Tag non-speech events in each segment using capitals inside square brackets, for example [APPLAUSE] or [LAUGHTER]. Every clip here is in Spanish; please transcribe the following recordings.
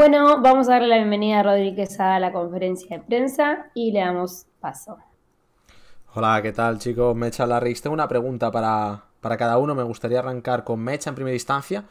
Bueno, vamos a darle la bienvenida a Rodríguez a la conferencia de prensa y le damos paso. Hola, ¿qué tal chicos? Mecha Larrix, tengo una pregunta para, para cada uno. Me gustaría arrancar con Mecha en primera instancia.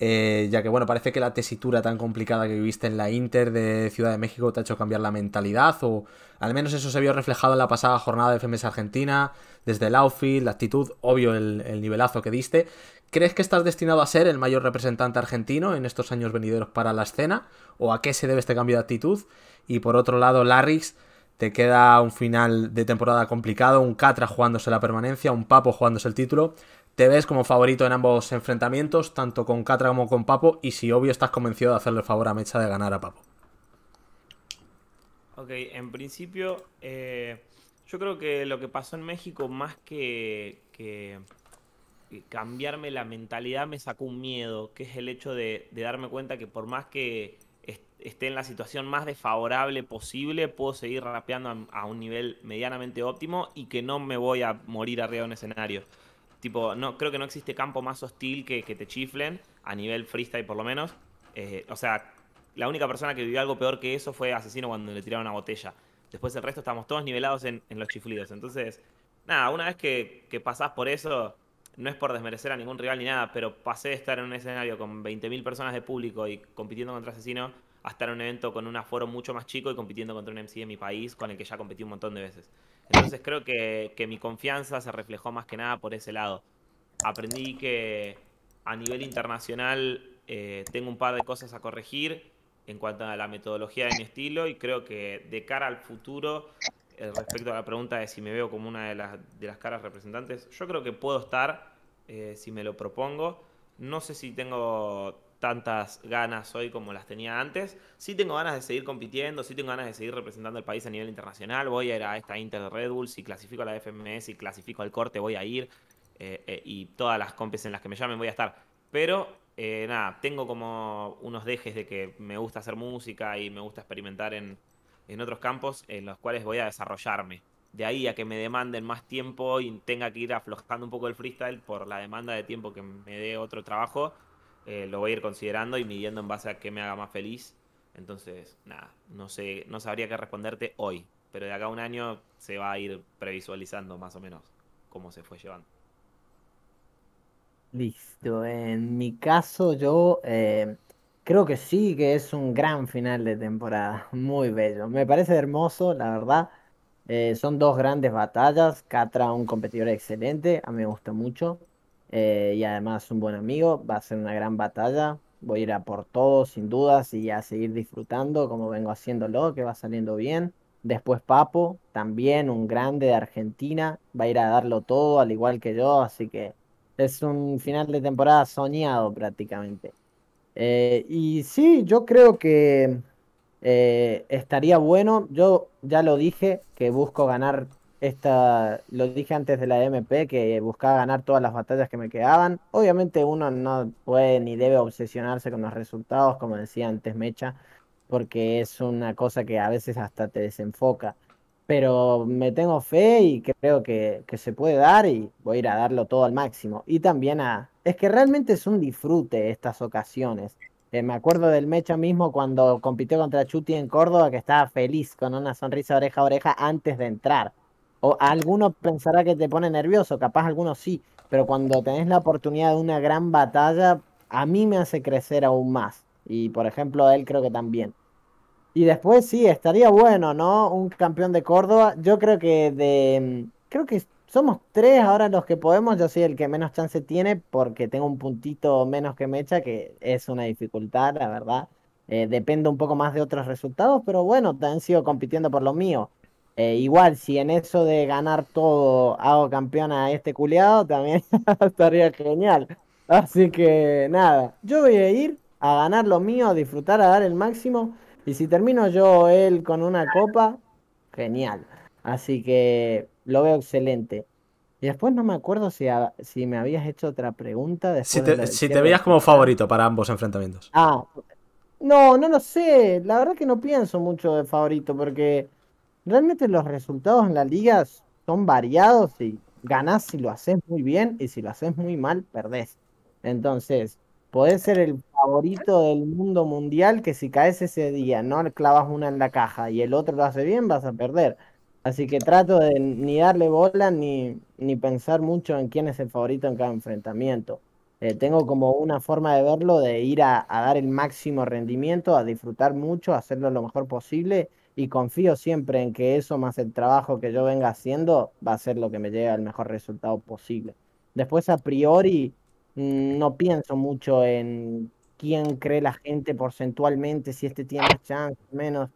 Eh, ya que bueno, parece que la tesitura tan complicada que viviste en la Inter de Ciudad de México te ha hecho cambiar la mentalidad, o al menos eso se vio reflejado en la pasada jornada de FMS Argentina, desde el outfit, la actitud, obvio el, nivelazo que diste. ¿Crees que estás destinado a ser el mayor representante argentino en estos años venideros para la escena? ¿O a qué se debe este cambio de actitud? Y por otro lado, Larrix, te queda un final de temporada complicado, un Catra jugándose la permanencia, un Papo jugándose el título. Te ves como favorito en ambos enfrentamientos, tanto con Catra como con Papo, y si obvio estás convencido de hacerle el favor a Mecha de ganar a Papo. Ok, en principio, eh, yo creo que lo que pasó en México, más que, cambiarme la mentalidad, me sacó un miedo, que es el hecho de, darme cuenta que por más que esté en la situación más desfavorable posible, puedo seguir rapeando a, a un nivel medianamente óptimo y que no me voy a morir arriba de un escenario. Tipo, no, creo que no existe campo más hostil que, que te chiflen, a nivel freestyle por lo menos. Eh, o sea, la única persona que vivió algo peor que eso fue Asesino cuando le tiraron una botella. Después el resto estamos todos nivelados en, en los chiflidos. Entonces, nada, una vez que, que, pasás por eso, no es por desmerecer a ningún rival ni nada, pero pasé de estar en un escenario con 20.000 personas de público y compitiendo contra Asesino a estar en un evento con un aforo mucho más chico y compitiendo contra un MC de mi país con el que ya competí un montón de veces. Entonces creo que, mi confianza se reflejó más que nada por ese lado. Aprendí que a nivel internacional eh, tengo un par de cosas a corregir en cuanto a la metodología de mi estilo y creo que de cara al futuro, eh, respecto a la pregunta de si me veo como una de las, de las caras representantes, yo creo que puedo estar eh, si me lo propongo. No sé si tengo tantas ganas hoy como las tenía antes. Sí tengo ganas de seguir compitiendo, sí tengo ganas de seguir representando al país a nivel internacional. Voy a ir a esta Inter Red Bull, si clasifico a la FMS, si clasifico al corte, voy a ir. Eh, eh, y todas las compes en las que me llamen voy a estar. Pero eh, nada, tengo como unos dejes de que me gusta hacer música y me gusta experimentar en, en otros campos en los cuales voy a desarrollarme. De ahí a que me demanden más tiempo y tenga que ir aflojando un poco el freestyle por la demanda de tiempo que me dé otro trabajo, eh, lo voy a ir considerando y midiendo en base a qué me haga más feliz. Entonces, nada, no sé, no sabría qué responderte hoy, pero de acá a un año se va a ir previsualizando más o menos cómo se fue llevando. Listo, en mi caso yo eh, creo que sí que es un gran final de temporada, [LAUGHS] muy bello, me parece hermoso, la verdad. Eh, son dos grandes batallas, Catra un competidor excelente, a mí me gusta mucho, eh, y además un buen amigo. Va a ser una gran batalla. Voy a ir a por todo, sin dudas, y a seguir disfrutando como vengo haciéndolo, que va saliendo bien. Después Papo, también un grande de Argentina, va a ir a darlo todo, al igual que yo, así que es un final de temporada soñado prácticamente. Eh, y sí, yo creo que eh, estaría bueno, yo ya lo dije, que busco ganar esta, lo dije antes de la MP, que buscaba ganar todas las batallas que me quedaban. Obviamente uno no puede ni debe obsesionarse con los resultados, como decía antes Mecha, porque es una cosa que a veces hasta te desenfoca. Pero me tengo fe y creo que, se puede dar y voy a ir a darlo todo al máximo. Y también a... Es que realmente es un disfrute estas ocasiones. Eh, me acuerdo del Mecha mismo cuando compitió contra Chuti en Córdoba, que estaba feliz con una sonrisa oreja a oreja antes de entrar. O alguno pensará que te pone nervioso, capaz algunos sí, pero cuando tenés la oportunidad de una gran batalla, a mí me hace crecer aún más. Y por ejemplo, él creo que también. Y después sí, estaría bueno, ¿no? Un campeón de Córdoba. Yo creo que de... Mm, creo que somos tres ahora los que podemos. Yo soy el que menos chance tiene porque tengo un puntito menos que me echa que es una dificultad, la verdad. Eh, depende un poco más de otros resultados, pero bueno, te han sido compitiendo por lo mío. Eh, igual, si en eso de ganar todo hago campeón a este culiado, también [LAUGHS] estaría genial. Así que nada, yo voy a ir a ganar lo mío, a disfrutar, a dar el máximo. Y si termino yo él con una copa, genial. Así que lo veo excelente. Y después no me acuerdo si, si me habías hecho otra pregunta. Si te, si te veías como favorito para ambos enfrentamientos. Ah, no, no lo sé. La verdad que no pienso mucho de favorito porque realmente los resultados en la liga son variados y ganás si lo haces muy bien y si lo haces muy mal, perdés. Entonces, podés ser el favorito del mundo mundial que si caes ese día, no clavas una en la caja y el otro lo hace bien, vas a perder. Así que trato de ni darle bola ni, ni pensar mucho en quién es el favorito en cada enfrentamiento. Eh, tengo como una forma de verlo, de ir a, a dar el máximo rendimiento, a disfrutar mucho, a hacerlo lo mejor posible y confío siempre en que eso más el trabajo que yo venga haciendo va a ser lo que me llegue al mejor resultado posible. Después a priori mm, no pienso mucho en quién cree la gente porcentualmente, si este tiene más chance, menos.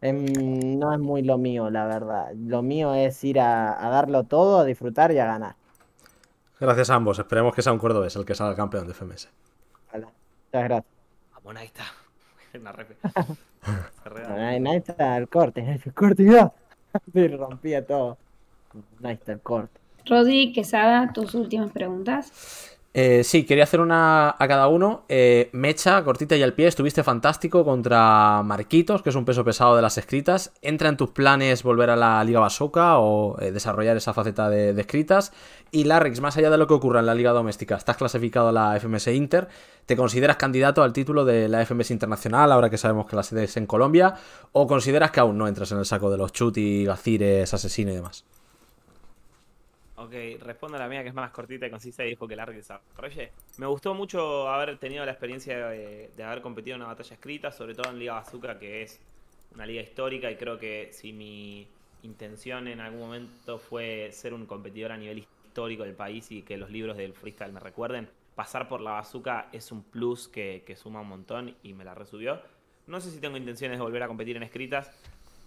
Em, no es muy lo mío, la verdad. Lo mío es ir a, darlo todo, a disfrutar y a ganar. Gracias a ambos. Esperemos que sea un cordobés el que salga campeón de FMS. Muchas gracias. Bueno, ahí está. [LAUGHS] [LAUGHS] Ahí está el corte, ahí está el corte, [LAUGHS] ya. Se rompía todo. Ahí está el corte. Rodri Quesada, tus últimas preguntas. Eh, sí, quería hacer una a cada uno. Eh, mecha, cortita y al pie, estuviste fantástico contra Marquitos, que es un peso pesado de las escritas. ¿Entra en tus planes volver a la Liga Basoka o eh, desarrollar esa faceta de, escritas? Y Larrix, más allá de lo que ocurra en la Liga Doméstica, estás clasificado a la FMS Inter. ¿Te consideras candidato al título de la FMS Internacional, ahora que sabemos que la sede es en Colombia? ¿O consideras que aún no entras en el saco de los Chuti, Gacires, Asesino y demás? Ok, respondo a la mía que es más cortita y concisa y dijo que largue rey. Me gustó mucho haber tenido la experiencia de, haber competido en una batalla escrita, sobre todo en Liga Bazooka, que es una liga histórica y creo que si mi intención en algún momento fue ser un competidor a nivel histórico del país y que los libros del freestyle me recuerden, pasar por la Bazooka es un plus que, que suma un montón y me la resubió. No sé si tengo intenciones de volver a competir en escritas,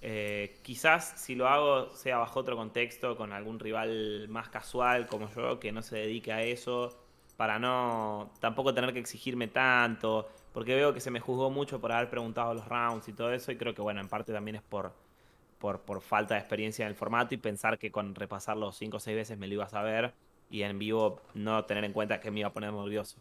eh, quizás si lo hago sea bajo otro contexto, con algún rival más casual como yo, que no se dedique a eso, para no tampoco tener que exigirme tanto, porque veo que se me juzgó mucho por haber preguntado los rounds y todo eso, y creo que bueno, en parte también es por, por, falta de experiencia en el formato y pensar que con repasarlo cinco o seis veces me lo iba a saber y en vivo no tener en cuenta que me iba a poner nervioso.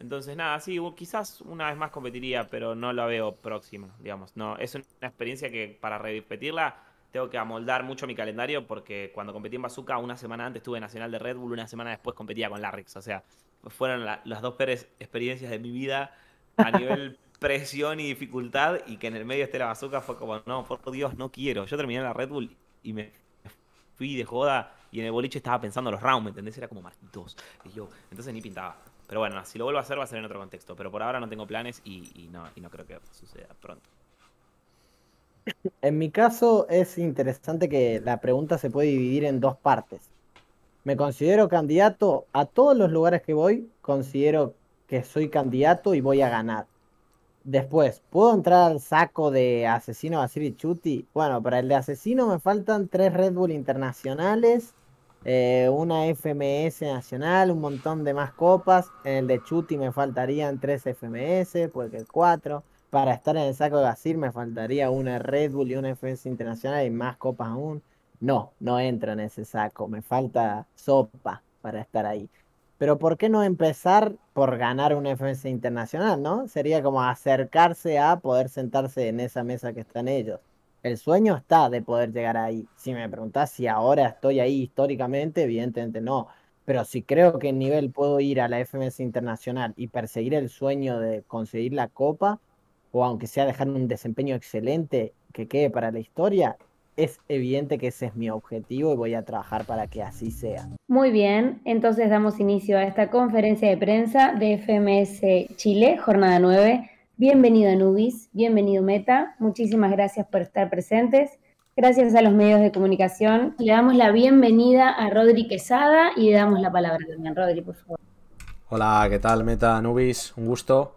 Entonces, nada, sí, quizás una vez más competiría, pero no la veo próxima, digamos. No, es una experiencia que para repetirla tengo que amoldar mucho mi calendario porque cuando competí en Bazooka, una semana antes estuve en Nacional de Red Bull, una semana después competía con Larrix. O sea, fueron las dos peores experiencias de mi vida a [LAUGHS] nivel presión y dificultad y que en el medio esté la Bazooka fue como, no, por Dios, no quiero. Yo terminé en la Red Bull y me fui de joda y en el boliche estaba pensando los rounds, entendés? Era como más Y yo, entonces ni pintaba. Pero bueno, si lo vuelvo a hacer va a ser en otro contexto. Pero por ahora no tengo planes y, no, creo que suceda pronto. En mi caso es interesante que la pregunta se puede dividir en dos partes. Me considero candidato a todos los lugares que voy, considero que soy candidato y voy a ganar. Después, ¿puedo entrar al saco de asesino y Chuti? Bueno, para el de asesino me faltan tres Red Bull internacionales, eh, una FMS nacional, un montón de más copas. En el de Chuti me faltarían tres FMS, porque cuatro Para estar en el saco de Gasir me faltaría una Red Bull y una FMS internacional y más copas aún. No, no entro en ese saco, me falta sopa para estar ahí. Pero ¿por qué no empezar por ganar una FMS internacional, no? Sería como acercarse a poder sentarse en esa mesa que están ellos el sueño está de poder llegar ahí. Si me preguntás si ahora estoy ahí históricamente, evidentemente no. Pero si creo que en nivel puedo ir a la FMS Internacional y perseguir el sueño de conseguir la copa, o aunque sea dejar un desempeño excelente que quede para la historia, es evidente que ese es mi objetivo y voy a trabajar para que así sea. Muy bien, entonces damos inicio a esta conferencia de prensa de FMS Chile, jornada 9 Bienvenido Nubis, bienvenido Meta, muchísimas gracias por estar presentes. Gracias a los medios de comunicación. Le damos la bienvenida a Rodri Quesada y le damos la palabra también. Rodri, por favor. Hola, ¿qué tal Meta Nubis, Un gusto.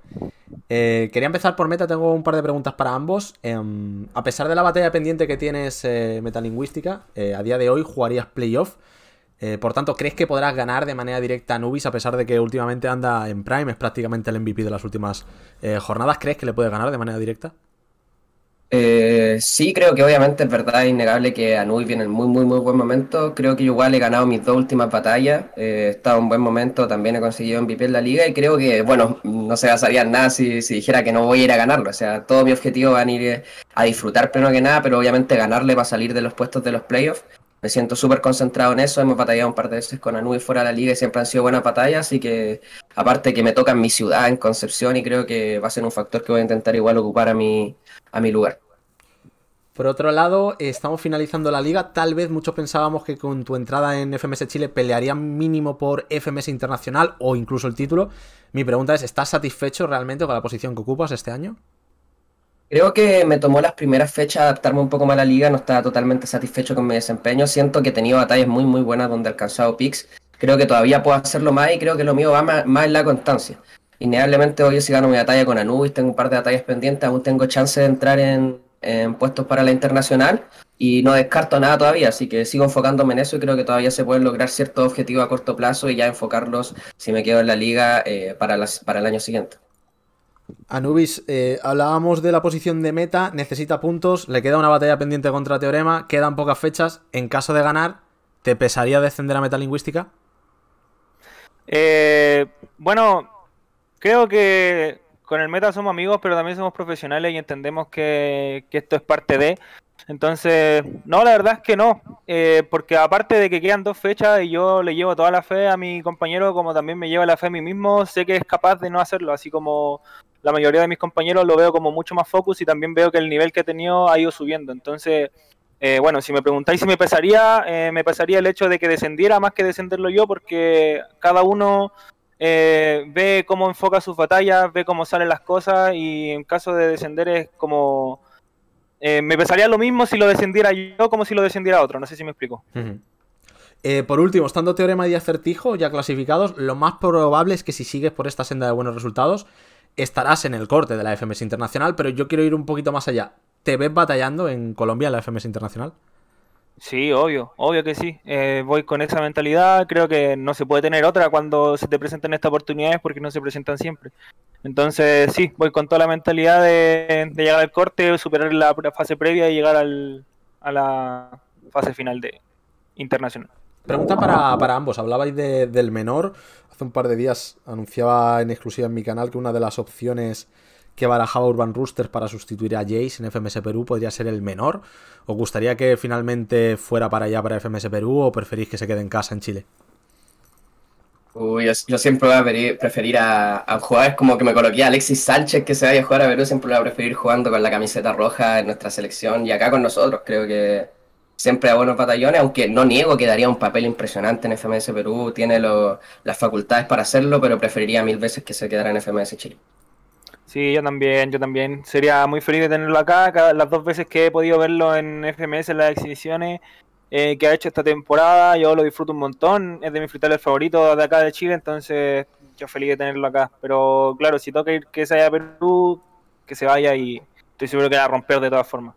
Eh, quería empezar por Meta, tengo un par de preguntas para ambos. Em, a pesar de la batalla pendiente que tienes eh, metalingüística, eh, a día de hoy jugarías playoff. Eh, por tanto, ¿crees que podrás ganar de manera directa a Nubis a pesar de que últimamente anda en Prime? Es prácticamente el MVP de las últimas eh, jornadas. ¿Crees que le puedes ganar de manera directa? Eh, sí, creo que obviamente es verdad, es innegable que Anubis viene en muy, muy, muy buen momento. Creo que igual he ganado mis dos últimas batallas. he estado en buen momento, también he conseguido MVP en la liga y creo que, bueno, no se basaría nada si, dijera que no voy a ir a ganarlo. O sea, todo mi objetivo va a ir a disfrutar primero que nada, pero obviamente ganarle va a salir de los puestos de los playoffs me siento súper concentrado en eso. Hemos batallado un par de veces con y fuera de la liga y siempre han sido buenas batallas. Así que, aparte que me toca en mi ciudad, en Concepción, y creo que va a ser un factor que voy a intentar igual ocupar a mi, a mi lugar. Por otro lado, estamos finalizando la liga. Tal vez muchos pensábamos que con tu entrada en FMS Chile pelearía mínimo por FMS Internacional o incluso el título. Mi pregunta es, ¿estás satisfecho realmente con la posición que ocupas este año? Creo que me tomó las primeras fechas adaptarme un poco más a la liga, no estaba totalmente satisfecho con mi desempeño, siento que he tenido batallas muy muy buenas donde he alcanzado picks, creo que todavía puedo hacerlo más y creo que lo mío va más, en la constancia. Inevitablemente hoy si gano mi batalla con Anubis, tengo un par de batallas pendientes, aún tengo chance de entrar en, puestos para la internacional y no descarto nada todavía, así que sigo enfocándome en eso y creo que todavía se pueden lograr ciertos objetivos a corto plazo y ya enfocarlos si me quedo en la liga eh, para, las, para el año siguiente. Anubis, eh, hablábamos de la posición de meta, necesita puntos, le queda una batalla pendiente contra Teorema, quedan pocas fechas. En caso de ganar, ¿te pesaría descender a meta Eh, bueno, creo que con el meta somos amigos, pero también somos profesionales y entendemos que esto es parte de. Entonces, no, la verdad es que no, eh, porque aparte de que quedan dos fechas y yo le llevo toda la fe a mi compañero, como también me lleva la fe a mí mismo, sé que es capaz de no hacerlo, así como la mayoría de mis compañeros lo veo como mucho más focus y también veo que el nivel que he tenido ha ido subiendo. Entonces, eh, bueno, si me preguntáis si me pesaría, eh, me pesaría el hecho de que descendiera más que descenderlo yo, porque cada uno ve cómo enfoca sus batallas, ve cómo salen las cosas y en caso de descender es como eh, me pesaría lo mismo si lo descendiera yo como si lo descendiera otro. No sé si me explico. Eh, por último, estando teorema y acertijo ya clasificados, lo más probable es que si sigues por esta senda de buenos resultados, estarás en el corte de la FMS Internacional, pero yo quiero ir un poquito más allá. ¿Te ves batallando en Colombia en la FMS Internacional? Sí, obvio, obvio que sí. Eh, voy con esa mentalidad, creo que no se puede tener otra cuando se te presentan estas oportunidades porque no se presentan siempre. Entonces, sí, voy con toda la mentalidad de, llegar al corte, superar la fase previa y llegar a la fase final de internacional. Pregunta para, ambos. Hablabais del menor. Hace un par de días anunciaba en exclusiva en mi canal que una de las opciones que barajaba Urban Roosters para sustituir a Jace en FMS Perú podría ser el menor? ¿Os gustaría que finalmente fuera para allá para FMS Perú o preferís que se quede en casa en Chile? Uy, yo, siempre voy a preferir, a, jugar, es como que me coloqué a Alexis Sánchez que se vaya a jugar a Perú, siempre voy a preferir jugando con la camiseta roja en nuestra selección y acá con nosotros. Creo que siempre a buenos batallones, aunque no niego que daría un papel impresionante en FMS Perú, tiene las facultades para hacerlo, pero preferiría mil veces que se quedara en FMS Chile. Sí, yo también, yo también. Sería muy feliz de tenerlo acá. las dos veces que he podido verlo en FMS, en las exhibiciones eh, que ha hecho esta temporada, yo lo disfruto un montón. Es de mis frutales favoritos de acá de Chile, entonces yo feliz de tenerlo acá. Pero claro, si toca ir que se vaya a Perú, que se vaya y estoy seguro que va a romper de todas formas.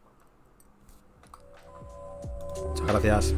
Muchas gracias.